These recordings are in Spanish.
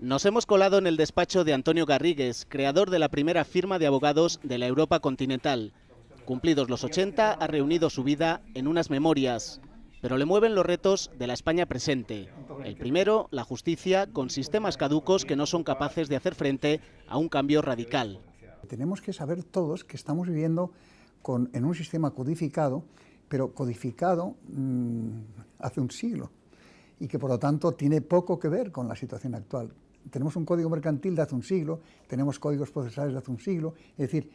Nos hemos colado en el despacho de Antonio Garrigues, creador de la primera firma de abogados de la Europa continental. Cumplidos los 80, ha reunido su vida en unas memorias, pero le mueven los retos de la España presente. El primero, la justicia, con sistemas caducos que no son capaces de hacer frente a un cambio radical. Tenemos que saber todos que estamos viviendo en un sistema codificado, pero codificado mm, hace un siglo y que por lo tanto tiene poco que ver con la situación actual. Tenemos un código mercantil de hace un siglo, tenemos códigos procesales de hace un siglo, es decir,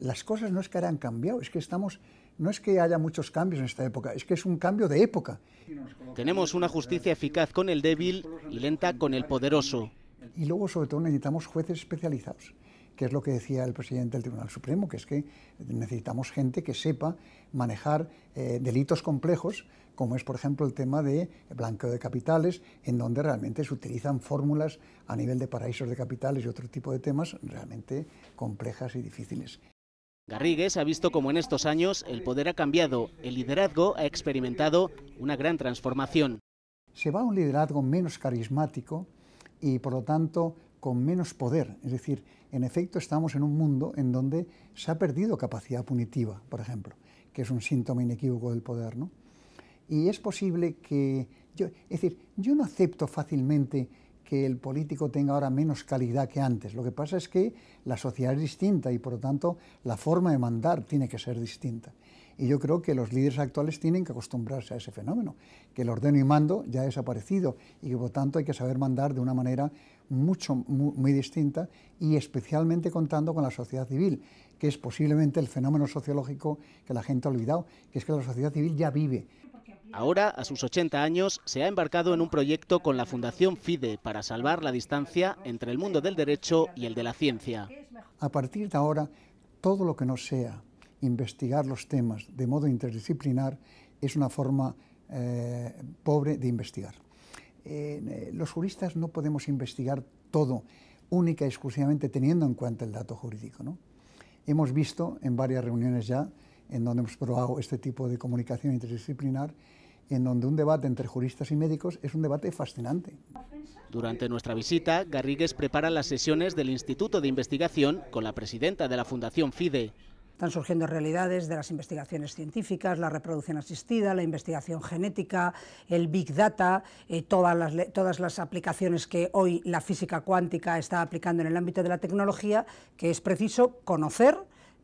las cosas no es que hayan cambiado, es que estamos no es que haya muchos cambios en esta época, es que es un cambio de época. Tenemos una justicia eficaz con el débil y lenta con el poderoso. Y luego, sobre todo, necesitamos jueces especializados que es lo que decía el presidente del Tribunal Supremo, que es que necesitamos gente que sepa manejar eh, delitos complejos, como es, por ejemplo, el tema de blanqueo de capitales, en donde realmente se utilizan fórmulas a nivel de paraísos de capitales y otro tipo de temas realmente complejas y difíciles. Garrigues ha visto cómo en estos años el poder ha cambiado, el liderazgo ha experimentado una gran transformación. Se va a un liderazgo menos carismático y por lo tanto con menos poder. Es decir, en efecto estamos en un mundo en donde se ha perdido capacidad punitiva, por ejemplo, que es un síntoma inequívoco del poder. ¿no? Y es posible que... es decir, yo no acepto fácilmente que el político tenga ahora menos calidad que antes. Lo que pasa es que la sociedad es distinta y por lo tanto la forma de mandar tiene que ser distinta. Y yo creo que los líderes actuales tienen que acostumbrarse a ese fenómeno, que el ordeno y mando ya ha desaparecido y que por tanto hay que saber mandar de una manera mucho, muy, muy distinta y especialmente contando con la sociedad civil, que es posiblemente el fenómeno sociológico que la gente ha olvidado, que es que la sociedad civil ya vive. Ahora, a sus 80 años, se ha embarcado en un proyecto con la Fundación FIDE para salvar la distancia entre el mundo del derecho y el de la ciencia. A partir de ahora, todo lo que no sea investigar los temas de modo interdisciplinar es una forma eh, pobre de investigar. Eh, los juristas no podemos investigar todo única y exclusivamente teniendo en cuenta el dato jurídico. ¿no? Hemos visto en varias reuniones ya, en donde hemos probado este tipo de comunicación interdisciplinar, en donde un debate entre juristas y médicos es un debate fascinante. Durante nuestra visita, Garrigues prepara las sesiones del Instituto de Investigación con la presidenta de la Fundación FIDE. Están surgiendo realidades de las investigaciones científicas, la reproducción asistida, la investigación genética, el Big Data, eh, todas, todas las aplicaciones que hoy la física cuántica está aplicando en el ámbito de la tecnología, que es preciso conocer,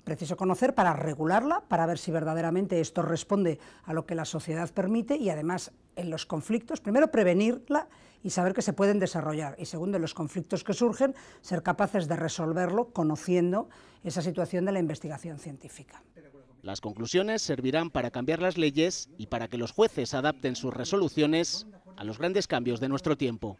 preciso conocer para regularla, para ver si verdaderamente esto responde a lo que la sociedad permite y además en los conflictos, primero prevenirla y saber que se pueden desarrollar y segundo en los conflictos que surgen ser capaces de resolverlo conociendo esa situación de la investigación científica. Las conclusiones servirán para cambiar las leyes y para que los jueces adapten sus resoluciones a los grandes cambios de nuestro tiempo.